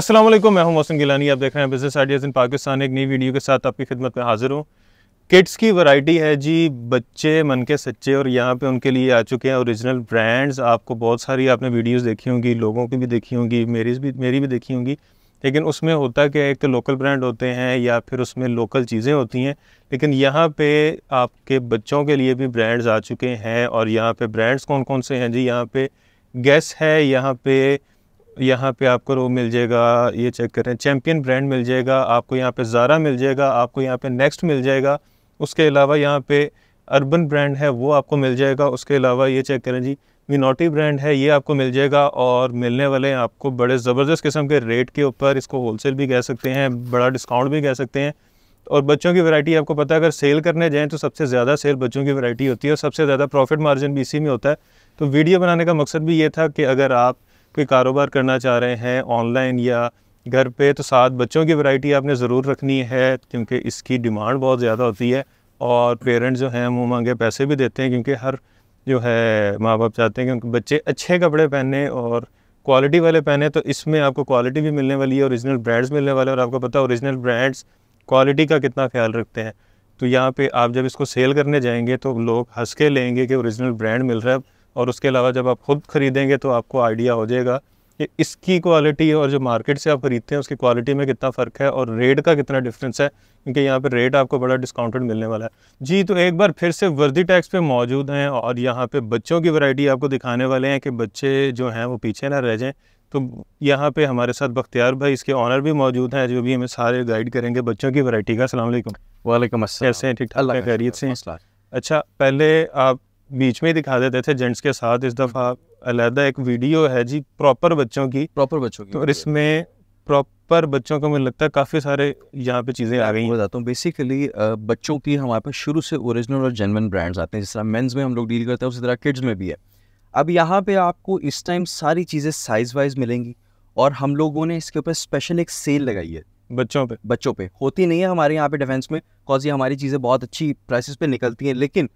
अस्सलाम वालेकुम मैं हूं मोहसिन गिलानी आप देख रहे हैं बिजनेस आइडियाज़ इन पाकिस्तान एक नई वीडियो के साथ आपकी खिदमत में हाजिर हूं किड्स की वैरायटी है जी बच्चे मन के सच्चे और यहाँ पे उनके लिए आ चुके हैं ओरिजिनल ब्रांड्स आपको बहुत सारी आपने वीडियोस देखी होंगी लोगों की भी देखी होंगी मेरी भी मेरी भी देखी होंगी लेकिन उसमें होता क्या एक तो लोकल ब्रांड होते हैं या फिर उसमें लोकल चीज़ें होती हैं लेकिन यहाँ पे आपके बच्चों के लिए भी ब्रांड्स आ चुके हैं और यहाँ पे ब्रांड्स कौन कौन से हैं जी यहाँ पे गैस है यहाँ पे यहाँ पे आपको रो मिल जाएगा ये चेक करें चैम्पियन ब्रांड मिल जाएगा आपको यहाँ पे ज़ारा मिल जाएगा आपको यहाँ पे नेक्स्ट मिल जाएगा उसके अलावा यहाँ पे अर्बन ब्रांड है वो आपको मिल जाएगा उसके अलावा ये चेक करें जी मिनोटी ब्रांड है ये आपको मिल जाएगा और मिलने वाले हैं आपको बड़े ज़बरदस्त किस्म के रेट के ऊपर इसको होलसेल भी कह सकते हैं बड़ा डिस्काउंट भी कह सकते हैं और बच्चों की वैरायटी आपको पता है अगर सेल करने जाएँ तो सबसे ज़्यादा सेल बच्चों की वैरायटी होती है और सबसे ज़्यादा प्रॉफिट मार्जिन भी इसी में होता है तो वीडियो बनाने का मकसद भी ये था कि अगर आप कोई कारोबार करना चाह रहे हैं ऑनलाइन या घर पे तो साथ बच्चों की वैरायटी आपने ज़रूर रखनी है क्योंकि इसकी डिमांड बहुत ज़्यादा होती है और पेरेंट्स जो हैं वो मांगे पैसे भी देते हैं क्योंकि हर जो है माँ बाप चाहते हैं कि बच्चे अच्छे कपड़े पहने और क्वालिटी वाले पहने तो इसमें आपको क्वालिटी भी मिलने वाली है ओरिजिनल ब्रांड्स मिलने वाले और आपको पता है ओरिजिनल ब्रांड्स क्वालिटी का कितना ख्याल रखते हैं तो यहाँ पे आप जब इसको सेल करने जाएंगे तो लोग हंस के लेंगे कि ओरिजिनल ब्रांड मिल रहा है और उसके अलावा जब आप खुद खरीदेंगे तो आपको आइडिया हो जाएगा कि इसकी क्वालिटी और जो मार्केट से आप ख़रीदते हैं उसकी क्वालिटी में कितना फ़र्क है और रेट का कितना डिफरेंस है क्योंकि यहाँ पर रेट आपको बड़ा डिस्काउंटेड मिलने वाला है जी तो एक बार फिर से वर्दी टैक्स पे मौजूद हैं और यहाँ पे बच्चों की वैरायटी आपको दिखाने वाले हैं कि बच्चे जो हैं वो पीछे ना रह जाएँ तो यहाँ पे हमारे साथ बख्तियार भाई इसके ऑनर भी मौजूद हैं जो भी हमें सारे गाइड करेंगे बच्चों की वैरायटी का असल वाले कैसे हैं ठीक ठाक खैरियत से अच्छा पहले आप बीच में दिखा देते थे जेंट्स के साथ इस दफ़ा अलहदा एक वीडियो है जी प्रॉपर बच्चों की प्रॉपर बच्चों की तो और इसमें प्रॉपर बच्चों को मुझे लगता है काफ़ी सारे यहाँ पे चीज़ें आ गई बताता हूँ बेसिकली बच्चों की हमारे पास शुरू से ओरिजिनल और जेनवन ब्रांड्स आते हैं जिस तरह मेंस में हम लोग डील करते हैं उसी तरह किड्स में भी है अब यहाँ पे आपको इस टाइम सारी चीज़ें साइज़ वाइज मिलेंगी और हम लोगों ने इसके ऊपर स्पेशल एक सेल लगाई है बच्चों पे बच्चों पे होती नहीं है हमारे यहाँ पे डिफेंस में कॉज ये हमारी चीज़ें बहुत अच्छी प्राइसेस पे निकलती हैं लेकिन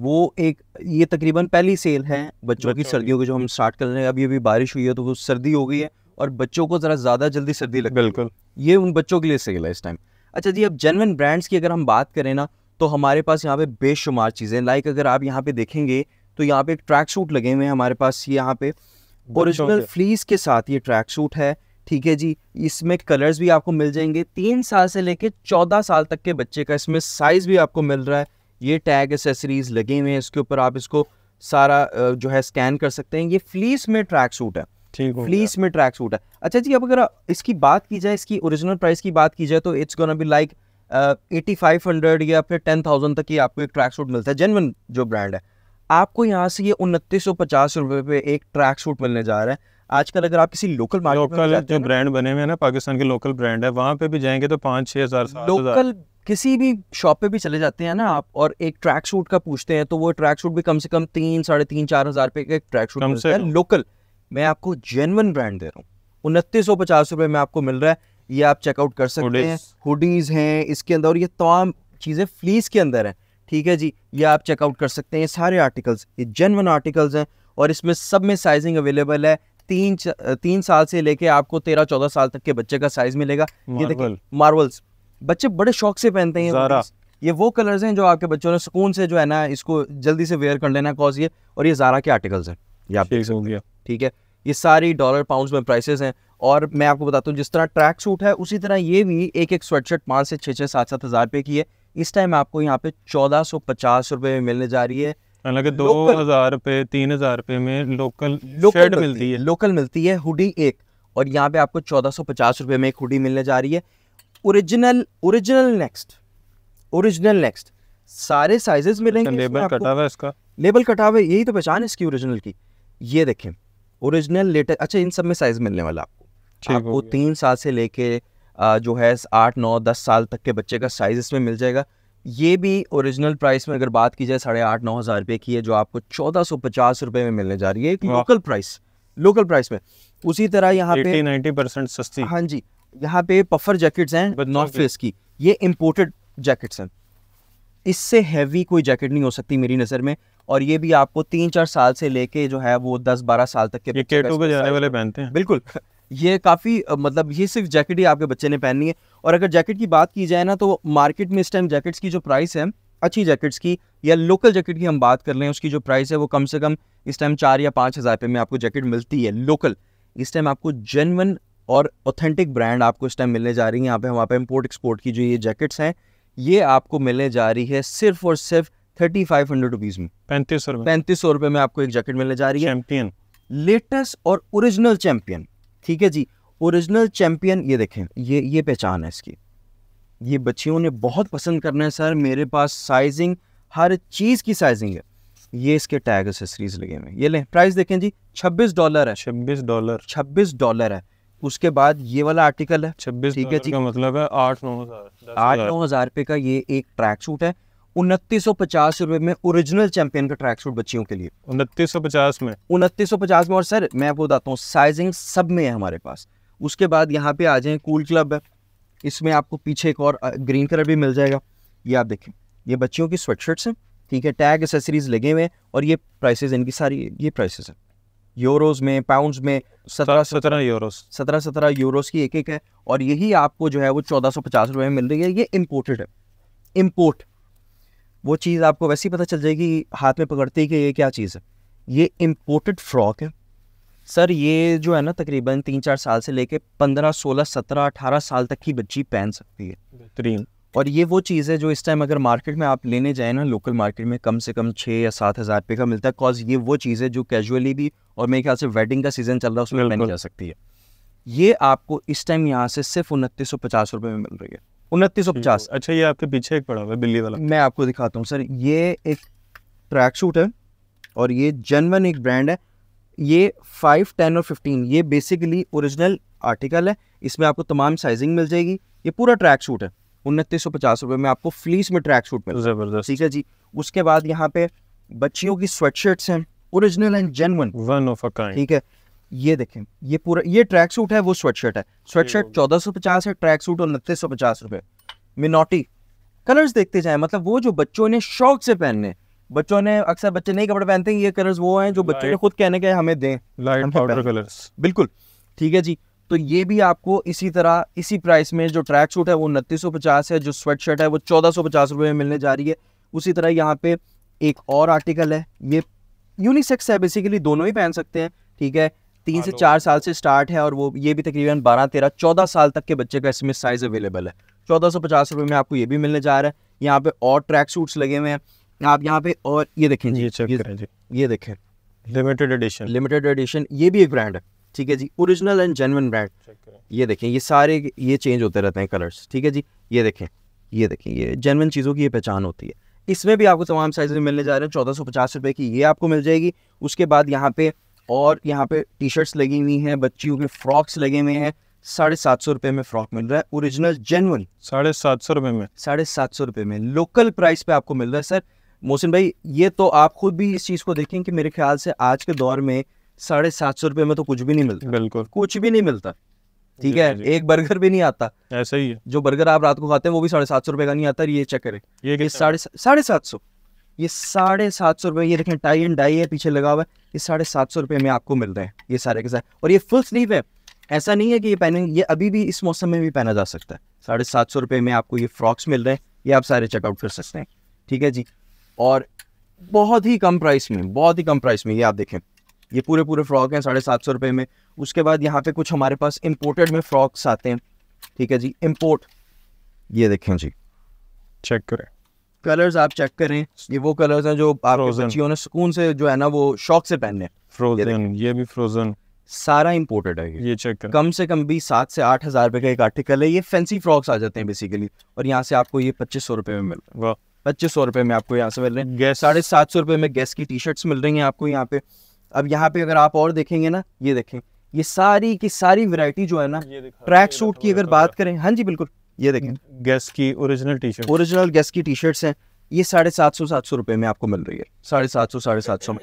वो एक ये तकरीबन पहली सेल है बच्चों की सर्दियों की जो हम स्टार्ट कर रहे हैं अभी अभी बारिश हुई है तो वो सर्दी हो गई है और बच्चों को ज़रा ज़्यादा जल्दी सर्दी लग बिल्कुल ये उन बच्चों के लिए सेल है इस टाइम अच्छा जी अब जेनवन ब्रांड्स की अगर हम बात करें ना तो हमारे पास यहाँ पे बेशुमार चीज़ें लाइक अगर आप यहाँ पे देखेंगे तो यहाँ पे एक ट्रैक सूट लगे हुए हैं हमारे पास ये यहाँ पे ओरिजिनल फ्लीस के साथ ये ट्रैक सूट है ठीक है जी इसमें कलर्स भी आपको मिल जाएंगे तीन साल से लेके चौदह साल तक के बच्चे का इसमें साइज भी आपको मिल रहा है ये टैग एसेसरीज लगे हुए हैं इसके ऊपर आप इसको सारा जो है स्कैन कर सकते हैं ये फ्लीस में ट्रैक सूट है ठीक फ्लीस में ट्रैक सूट है अच्छा जी अब अगर इसकी बात की जाए इसकी ओरिजिनल प्राइस की बात की जाए तो it's gonna be like eighty five hundred या फिर टेन थाउजेंड तक ही आपको एक ट्रैक सूट मिलता है जेनवन जो ब्रांड है आपको यहाँ से ये उनतीस सौ पचास रुपये पे एक ट्रैक सूट मिलने जा रहा है आजकल अगर आप किसी लोकल मार्केट लोकल जो ब्रांड बने हुए हैं ना पाकिस्तान के लोकल ब्रांड है वहाँ पे भी जाएंगे तो पाँच छः हज़ार लोकल किसी भी शॉप पे भी चले जाते हैं ना आप और एक ट्रैक सूट का पूछते हैं तो वो ट्रैक सूट भी कम से कम तीन साढ़े तीन चार हजार रुपए का एक ट्रैक सूट मिलता है लोकल मैं आपको जेनवन ब्रांड दे रहा हूँ उनतीस सौ पचास रुपए में आपको मिल रहा है ये आप चेकआउट कर सकते हैं हुडीज हैं इसके अंदर और ये तमाम चीज़ें फ्लीस के अंदर है ठीक है जी ये आप चेकआउट कर सकते हैं ये सारे आर्टिकल्स ये जेनवन आर्टिकल्स हैं और इसमें सब में साइजिंग अवेलेबल है तीन तीन साल से लेके आपको तेरह चौदह साल तक के बच्चे का साइज मिलेगा ये देखिए मार्वल्स बच्चे बड़े शौक से पहनते हैं ये वो कलर्स हैं जो आपके बच्चों ने सुकून से जो है ना इसको जल्दी से वेयर कर लेना कॉज ये और ये ज़ारा के आर्टिकल्स हैं ये आप देख सकते ठीक है ये सारी डॉलर पाउंड्स में प्राइसेस हैं और मैं आपको बताता हूँ जिस तरह ट्रैक सूट है उसी तरह ये भी एक एक स्वेटशर्ट पाँच से छः छः सात सात हज़ार रुपये की है इस टाइम आपको यहाँ पे चौदह सौ पचास रुपये में मिलने जा रही है हालांकि दो हज़ार रुपये तीन हज़ार रुपये में लोकल लोकल मिलती है लोकल मिलती है हुडी एक और यहाँ पे आपको चौदह सौ पचास रुपये में एक हुडी मिलने जा रही है original original next original next सारे साइजेस मिलेंगे लेबल कटा हुआ है इसका लेबल कटा हुआ है यही तो पहचान है इसकी ओरिजिनल की ये देखें ओरिजिनल लेटर अच्छा इन सब में साइज मिलने वाला आपको आपको तीन साल से लेके जो है आठ नौ दस साल तक के बच्चे का साइज इसमें मिल जाएगा ये भी ओरिजिनल प्राइस में अगर बात की जाए साढ़े आठ नौ हज़ार रुपये की है जो आपको चौदह सौ पचास रुपये में मिलने जा रही है एक लोकल प्राइस लोकल प्राइस में उसी तरह यहाँ पे 90 परसेंट सस्ती हाँ जी यहाँ पे पफर जैकेट्स हैं नॉर्थ फेस की ये इम्पोर्टेड जैकेट्स हैं इससे हैवी कोई जैकेट नहीं हो सकती मेरी नज़र में और ये भी आपको तीन चार साल से लेके जो है वो दस बारह साल तक के ये केटो के जाने वाले पहनते हैं बिल्कुल ये काफ़ी मतलब ये सिर्फ जैकेट ही आपके बच्चे ने पहननी है और अगर जैकेट की बात की जाए ना तो मार्केट में इस टाइम जैकेट्स की जो प्राइस है अच्छी जैकेट्स की या लोकल जैकेट की हम बात कर लें उसकी जो प्राइस है वो कम से कम इस टाइम चार या पाँच हज़ार रुपये में आपको जैकेट मिलती है लोकल इस टाइम आपको जेनवन और ऑथेंटिक ब्रांड आपको इस टाइम मिलने जा रही है यहाँ पे हमारे इम्पोर्ट एक्सपोर्ट की जो ये जैकेट्स हैं ये आपको मिलने जा रही है सिर्फ और सिर्फ थर्टी फाइव हंड्रेड रुपीज़ में पैंतीस सौ पैंतीस सौ रुपए में आपको एक जैकेट मिलने जा रही है चैंपियन लेटेस्ट और ओरिजिनल चैम्पियन ठीक है जी ओरिजिनल चैंपियन ये देखें ये ये पहचान है इसकी ये बच्चियों ने बहुत पसंद करना है सर मेरे पास साइजिंग हर चीज़ की साइजिंग है ये इसके टैग एसेसरीज लगे हुए ये ले प्राइस देखें जी छब्बीस डॉलर है छब्बीस डॉलर छब्बीस डॉलर है उसके बाद ये वाला आर्टिकल है छब्बीस ठीक है का मतलब है आठ नौ हजार आठ नौ हजार रुपए का ये एक ट्रैक सूट है उनतीस सौ पचास रुपए में ओरिजिनल चैंपियन का ट्रैक सूट बच्चियों के लिए उनतीस सौ पचास में उनतीस सौ पचास में और सर मैं आपको बताता हूँ साइजिंग सब में है हमारे पास उसके बाद यहाँ पे आ जाए कूल क्लब है इसमें आपको पीछे एक और ग्रीन कलर भी मिल जाएगा ये आप देखें ये बच्चियों की स्वेटशर्ट्स हैं ठीक है टैग एसेसरीज लगे हुए हैं और ये प्राइसेज इनकी सारी ये प्राइसेज हैं यूरोज में पाउंड्स में सत्रह सत्रह यूरोस सत्रह सत्रह यूरोज़ की एक एक है और यही आपको जो है वो चौदह सौ पचास रुपये में मिल रही है ये इम्पोर्टेड है इम्पोर्ट वो चीज़ आपको वैसे ही पता चल जाएगी हाथ में पकड़ते ही कि ये क्या चीज़ है ये इम्पोर्टेड फ्रॉक है सर ये जो है ना तकरीबन तीन चार साल से लेके पंद्रह सोलह सत्रह अठारह साल तक की बच्ची पहन सकती है बेहतरीन और ये वो चीज़ है जो इस टाइम अगर मार्केट में आप लेने जाए ना लोकल मार्केट में कम से कम छः या सात हज़ार रुपये का मिलता है कॉज ये वो चीज़ है जो कैजुअली भी और मेरे ख्याल से वेडिंग का सीज़न चल रहा है उसमें पहनी जा सकती है ये आपको इस टाइम यहाँ से सिर्फ उनतीस सौ पचास रुपये में मिल रही है उनतीस सौ पचास अच्छा ये आपके पीछे एक पड़ा हुआ है बिल्ली वाला मैं आपको दिखाता हूँ सर ये एक ट्रैक सूट है और ये जनवन एक ब्रांड है ये फाइव टेन और फिफ्टीन ये बेसिकली ओरिजिनल आर्टिकल है इसमें आपको तमाम साइजिंग मिल जाएगी ये पूरा ट्रैक सूट है उनतीस सौ पचास रुपये में आपको फ्लीस में ट्रैक सूट मिलता है जबरदस्त ठीक है जी उसके बाद यहाँ पे बच्चियों की स्वेटशर्ट्स हैं original and genuine one of a kind ठीक है ये देखें ये पूरा ये ट्रैक सूट है वो स्वेटशर्ट है स्वेटशर्ट चौदह सौ पचास है ट्रैक सूट उनतीस सौ पचास रुपये मिनोटी कलर्स देखते जाए मतलब वो जो बच्चों ने शौक से पहनने बच्चों ने अक्सर बच्चे नए कपड़े पहनते हैं ये कलर्स वो हैं जो बच्चों ने खुद कहने के हमें दें लाइट पाउडर कलर्स बिल्कुल ठीक है जी तो ये भी आपको इसी तरह इसी प्राइस में जो ट्रैक सूट है वो उनतीस है जो स्वेट शर्ट है वो चौदह सौ में मिलने जा रही है उसी तरह यहाँ पे एक और आर्टिकल है ये यूनिसेक्स है बेसिकली दोनों ही पहन सकते हैं ठीक है तीन से हाँ, चार साल से स्टार्ट है और वो ये भी तकरीबन बारह तेरह चौदह साल तक के बच्चे का इसमें साइज अवेलेबल है चौदह सौ पचास रुपये में आपको ये भी मिलने जा रहा है यहाँ पे और ट्रैक सूट्स लगे हुए हैं आप यहाँ पे और ये देखें जी जी ये देखें लिमिटेड एडिशन लिमिटेड एडिशन ये भी एक ब्रांड है ठीक है जी ओरिजिनल एंड जेनवन ब्रांड ये देखें ये सारे ये चेंज होते रहते हैं कलर्स ठीक है जी ये देखें ये देखें ये जेनवन चीज़ों की ये पहचान होती है इसमें भी आपको तमाम साइज़ मिलने जा रहे हैं चौदह सौ पचास रुपये की ये आपको मिल जाएगी उसके बाद यहाँ पे और यहाँ पे टी शर्ट्स लगी हुई हैं बच्चियों के फ्रॉक्स लगे हुए हैं साढ़े सात सौ रुपये में फ्रॉक मिल रहा है ओरिजिनल जेनवन साढ़े सात सौ रुपये में साढ़े सात सौ रुपये में लोकल प्राइस पे आपको मिल रहा है सर मोहसिन भाई ये तो आप खुद भी इस चीज़ को देखें कि मेरे ख्याल से आज के दौर में साढ़े सात सौ रुपये में तो कुछ भी नहीं मिलता बिल्कुल कुछ भी नहीं मिलता ठीक है एक बर्गर भी नहीं आता ऐसा ही है जो बर्गर आप रात को खाते हैं वो भी साढ़े सात सौ रुपए का नहीं आता ये चेक करें ये साढ़े सात सौ ये साढ़े सात सौ रुपए ये देखें टाई एंड डाई है पीछे लगा हुआ है ये साढ़े सात सौ रुपए में आपको मिल रहे हैं ये सारे के साथ और ये फुल स्लीव है ऐसा नहीं है कि ये पहने ये अभी भी इस मौसम में भी पहना जा सकता है साढ़े सात सौ रुपए में आपको ये फ्रॉक्स मिल रहे हैं ये आप सारे चेकआउट कर सकते हैं ठीक है जी और बहुत ही कम प्राइस में बहुत ही कम प्राइस में ये आप देखें ये पूरे पूरे फ्रॉक हैं साढ़े सात सौ रुपये में उसके बाद यहाँ पे कुछ हमारे पास इम्पोर्टेड में फ्रॉक्स आते हैं ठीक है जी इम्पोर्ट ये देखें जी चेक करें कलर्स आप चेक करें ये वो कलर्स हैं जो आप बच्चियों ने सुकून से जो है ना वो शौक से पहनने फ्रोजन ये, ये भी फ्रोजन सारा इम्पोर्टेड है ये, ये चेक करें कम से कम भी सात से आठ हज़ार रुपये का एक आर्टिकल है ये फैंसी फ्रॉक्स आ जाते हैं बेसिकली और यहाँ से आपको ये पच्चीस सौ रुपये में मिल रहा है पच्चीस सौ रुपये में आपको यहाँ से मिल रहे हैं साढ़े सात सौ रुपये में गैस की टी शर्ट्स मिल रही हैं आपको यहाँ पे अब यहाँ पे अगर आप और देखेंगे ना ये देखें ये सारी की सारी वैरायटी जो है ना ट्रैक सूट की अगर बात करें हाँ जी बिल्कुल ये देखें गैस की original T shirt original Guess की टी शर्ट्स हैं ये साढ़े सात सौ सात सौ रुपये में आपको मिल रही है साढ़े सात सौ साढ़े सात सौ में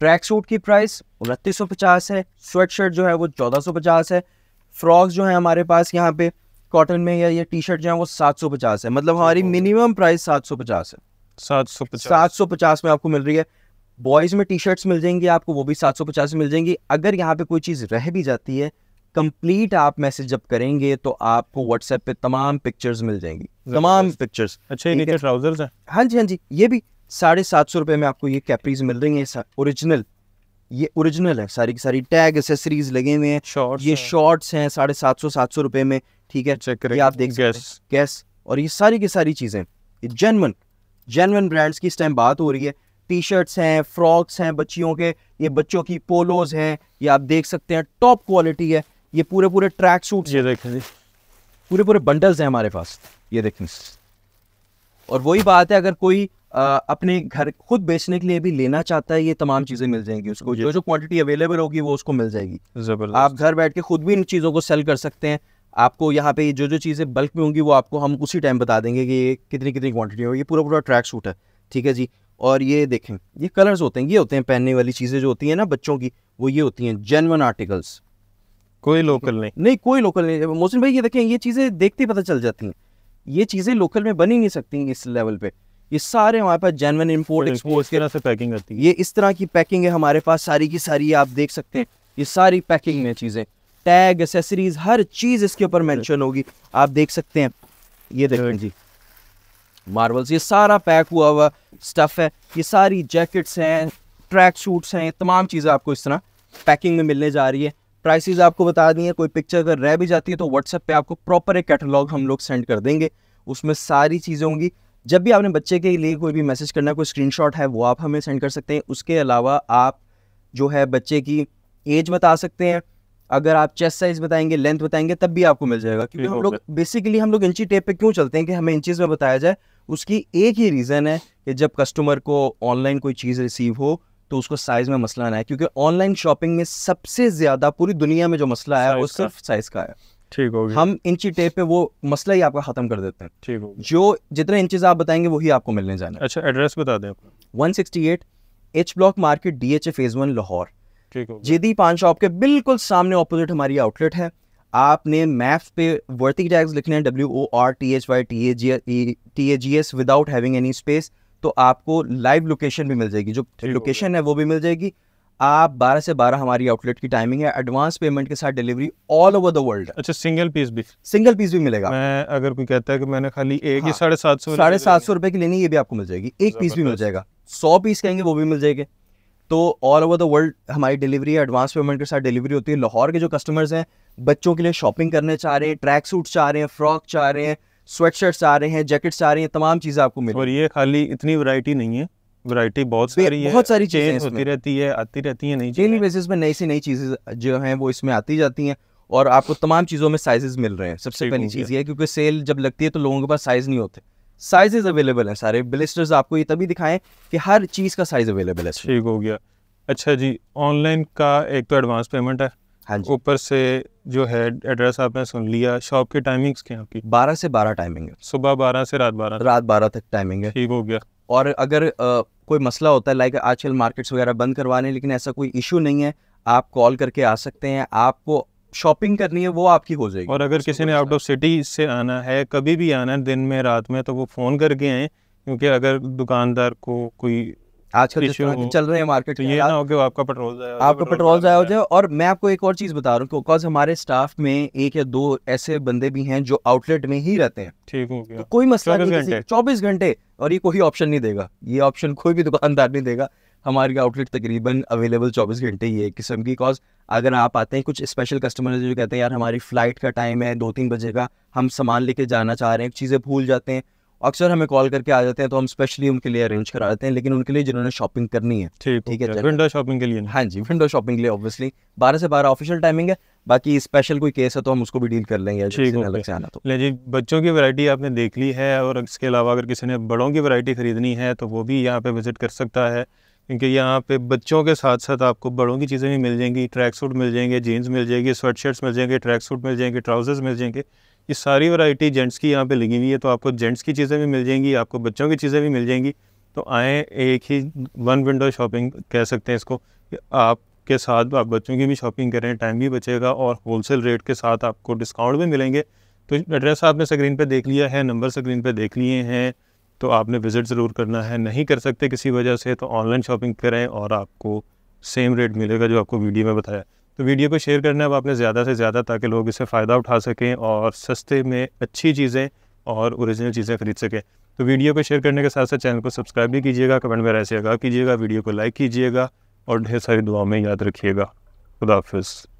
ट्रैक सूट की प्राइस उनतीस सौ पचास है स्वेट शर्ट जो है वो चौदह सौ पचास है फ्रॉक्स जो है हमारे पास यहाँ पे कॉटन में या ये टी शर्ट जो है वो सात सौ पचास है मतलब हमारी मिनिमम प्राइस सात सौ पचास है सात सौ सात सौ पचास में आपको मिल रही है बॉयज़ में टी शर्ट्स मिल जाएंगी आपको वो भी सात सौ पचास मिल जाएंगी अगर यहाँ पे कोई चीज़ रह भी जाती है कंप्लीट आप मैसेज जब करेंगे तो आपको व्हाट्सएप पे तमाम पिक्चर्स मिल जाएंगी तमाम पिक्चर्स अच्छा ट्राउजर्स हाँ जी हाँ जी ये भी साढ़े सात सौ रुपये में आपको ये कैपरीज मिल रही है ओरिजिनल ये ओरिजिनल है सारी की सारी टैग एसेसरीज लगे हुए हैं ये शॉर्ट्स हैं साढ़े सात सौ सात सौ रुपये में ठीक है चेक करिए आप देख गैस और ये सारी की सारी चीज़ें जेनवन जेनवन ब्रांड्स की इस टाइम बात हो रही है टी शर्ट्स हैं फ्रॉक्स हैं बच्चियों के ये बच्चों की पोलोज हैं ये आप देख सकते हैं टॉप क्वालिटी है ये पूरे पूरे ट्रैक सूट ये देखें पूरे पूरे बंडल्स हैं हमारे पास ये देखें और वही बात है अगर कोई आ, अपने घर खुद बेचने के लिए भी लेना चाहता है ये तमाम चीज़ें मिल जाएंगी उसको जो जो क्वांटिटी अवेलेबल होगी वो उसको मिल जाएगी आप घर बैठ के खुद भी इन चीज़ों को सेल कर सकते हैं आपको यहाँ पे जो जो चीज़ें बल्क में होंगी वो आपको हम उसी टाइम बता देंगे कि ये कितनी कितनी क्वांटिटी होगी ये पूरा पूरा ट्रैक सूट है ठीक है जी और ये देखें ये कलर्स होते हैं ये होते हैं पहनने वाली चीज़ें जो होती है ना बच्चों की वो ये होती हैं जेनवन आर्टिकल्स कोई लोकल नहीं नहीं कोई लोकल नहीं मोहसिन भाई ये देखें ये चीज़ें देखते ही पता चल जाती हैं ये चीज़ें लोकल में बनी नहीं सकती इस लेवल पे ये सारे हमारे पास जेनवन इम्पोर्ट एक्सपोर्ट तरह से पैकिंग करती है ये इस तरह की पैकिंग है हमारे पास सारी की सारी आप देख सकते हैं ये सारी पैकिंग है चीज़ें टैग एसेसरीज हर चीज़ इसके ऊपर मैंशन होगी आप देख सकते हैं ये देखें जी मार्बल्स ये सारा पैक हुआ हुआ स्टफ़ है ये सारी जैकेट्स हैं ट्रैक सूट्स हैं तमाम चीज़ें आपको इस तरह पैकिंग में मिलने जा रही है प्राइसेस आपको बता दी हैं कोई पिक्चर अगर रह भी जाती है तो व्हाट्सएप पे आपको प्रॉपर एक कैटलॉग हम लोग सेंड कर देंगे उसमें सारी चीज़ें होंगी जब भी आपने बच्चे के लिए कोई भी मैसेज करना कोई स्क्रीन है वो आप हमें सेंड कर सकते हैं उसके अलावा आप जो है बच्चे की एज बता सकते हैं अगर आप चेस्ट साइज बताएंगे लेंथ बताएंगे तब भी आपको मिल जाएगा क्योंकि हम लोग बेसिकली हम लोग इंची टेप पे क्यों चलते हैं कि हमें इंचीज में बताया जाए उसकी एक ही रीज़न है कि जब कस्टमर को ऑनलाइन कोई चीज़ रिसीव हो तो उसको साइज़ में मसला ना है क्योंकि ऑनलाइन शॉपिंग में सबसे ज़्यादा पूरी दुनिया में जो मसला आया वो सिर्फ साइज़ का है ठीक हो गया हम इंची टेप पे वो मसला ही आपका ख़त्म कर देते हैं ठीक हो जो जितने इंचेस आप बताएंगे वही आपको मिलने जाना अच्छा एड्रेस बता दें one sixty eight H block market D H A phase one Lahore ठीक हो जेदी पान शॉप के बिल्कुल सामने ऑपोजिट हमारी आउटलेट है आपने मैप्स पे वर्टिक टैग्स लिखने हैं W O R T H Y T A G T A G S without having any space तो आपको लाइव लोकेशन भी मिल जाएगी जो लोकेशन है वो भी मिल जाएगी आप 12 से 12 हमारी आउटलेट की टाइमिंग है एडवांस पेमेंट के साथ delivery all over the world अच्छा सिंगल पीस भी सिंगल पीस भी मिलेगा मैं अगर कोई कहता है कि मैंने खाली एक ही साढ़े सात सौ साढ़े सात सौ रुपए की लेनी ये भी आपको मिल जाएगी एक पीस भी मिल जाएगा सौ पीस कहेंगे वो भी मिल जाएगा तो ऑल ओवर द वर्ल्ड हमारी डिलीवरी एडवांस पेमेंट के साथ डिलीवरी होती है लाहौर के जो कस्टमर्स हैं बच्चों के लिए शॉपिंग करने चाह रहे हैं ट्रैक सूट चाह रहे हैं फ्रॉक चाह रहे हैं स्वेट शर्ट्स आ रहे हैं जैकेट्स आ रही हैं तमाम चीज़ें आपको मिल और ये खाली इतनी वरायटी नहीं है वरायटी बहुत सारी है बहुत सारी चीज़ें होती रहती है आती रहती है नई डेली बेसिस में नई सी नई चीज़ें जो हैं वो इसमें आती जाती हैं और आपको तमाम चीज़ों में साइजेस मिल रहे हैं सबसे पहली चीज़ ये है क्योंकि सेल जब लगती है तो लोगों के पास साइज नहीं होते साइजेस अवेलेबल है सारे ब्लिस्टर्स आपको ये तभी दिखाएं कि हर चीज़ का साइज अवेलेबल है ठीक हो गया अच्छा जी ऑनलाइन का एक तो एडवांस पेमेंट है हाँ जी ऊपर से जो है एड्रेस आपने सुन लिया शॉप की टाइमिंग्स क्या आपकी बारह से बारह टाइमिंग है सुबह बारह से रात बारह रात बारह तक टाइमिंग है ठीक हो गया और अगर आ, कोई मसला होता है लाइक आजकल मार्केट्स वगैरह बंद करवाने लेकिन ऐसा कोई इशू नहीं है आप कॉल करके आ सकते हैं आपको शॉपिंग करनी है वो आपकी हो जाएगी और अगर किसी ने आउट ऑफ सिटी से आना है कभी भी आना है दिन में रात में तो वो फ़ोन करके आए क्योंकि अगर दुकानदार को कोई आजकल चल रहे हैं मार्केट तो ये ना हो कि आपका पेट्रोल जाए आपका पेट्रोल जाया हो जाए और मैं आपको एक और चीज़ बता रहा हूँ बिकॉज हमारे स्टाफ में एक या दो ऐसे बंदे भी हैं जो आउटलेट में ही रहते हैं ठीक हो गया तो कोई मसला नहीं चौबीस घंटे और ये कोई ऑप्शन नहीं देगा ये ऑप्शन कोई भी दुकानदार नहीं देगा हमारी आउटलेट तकरीबन अवेलेबल चौबीस घंटे ही है किस्म की कॉज अगर आप आते हैं कुछ स्पेशल कस्टमर जो कहते हैं यार हमारी फ़्लाइट का टाइम है दो तीन बजे का हम सामान लेके जाना चाह रहे हैं चीज़ें भूल जाते हैं अक्सर हमें कॉल करके आ जाते हैं तो हम स्पेशली उनके लिए अरेंज करा देते हैं लेकिन उनके लिए जिन्होंने शॉपिंग करनी है ठीक ठीक है विंडो शॉपिंग के लिए हाँ जी विंडो शॉपिंग के लिए ऑब्वियसली बारह से बारह ऑफिशियल टाइमिंग है बाकी स्पेशल कोई केस है तो हम उसको भी डील कर लेंगे अलग से आना तो ले जी बच्चों की वरायटी आपने देख ली है और इसके अलावा अगर किसी ने बड़ों की वरायटी खरीदनी है तो वो भी यहाँ पे विजिट कर सकता है क्योंकि यहाँ पे बच्चों के साथ साथ आपको बड़ों की चीज़ें भी मिल जाएंगी ट्रैक सूट मिल जाएंगे जीन्स मिल जाएगी स्वेट शर्ट्स मिल जाएंगे ट्रैक सूट मिल जाएंगे ट्राउजर्स मिल जाएंगे ये सारी वैरायटी जेंट्स की यहाँ पे लगी हुई है तो आपको जेंट्स की चीज़ें भी मिल जाएंगी आपको बच्चों की चीज़ें भी मिल जाएंगी तो आएँ एक ही वन विंडो शॉपिंग कह सकते हैं इसको कि आपके साथ आप बच्चों की भी शॉपिंग करें टाइम भी बचेगा और होलसेल रेट के साथ आपको डिस्काउंट भी मिलेंगे तो एड्रेस आपने स्क्रीन पर देख लिया है नंबर स्क्रीन पर देख लिए हैं तो आपने विज़िट ज़रूर करना है नहीं कर सकते किसी वजह से तो ऑनलाइन शॉपिंग करें और आपको सेम रेट मिलेगा जो आपको वीडियो में बताया तो वीडियो को शेयर करना है अब आपने ज़्यादा से ज़्यादा ताकि लोग इससे फ़ायदा उठा सकें और सस्ते में अच्छी चीज़ें और ओरिजिनल चीज़ें खरीद सकें तो वीडियो को शेयर करने के साथ साथ चैनल को सब्सक्राइब भी कीजिएगा कमेंट में रहस्य कीजिएगा वीडियो को लाइक कीजिएगा और ढेर सारी दुआ में याद रखिएगा खुदाफिज़